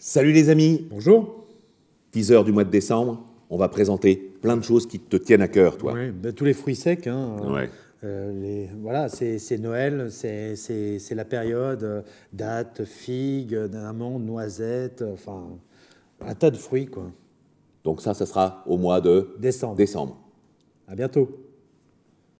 Salut les amis. Bonjour. 10 du mois de décembre, on va présenter plein de choses qui te tiennent à cœur, toi. Oui, ben, tous les fruits secs. Hein. Euh, voilà, c'est Noël, c'est la période dattes, euh, date, figues, amandes, noisettes, enfin un tas de fruits quoi. Donc ça, ça sera au mois de décembre. Décembre. À bientôt.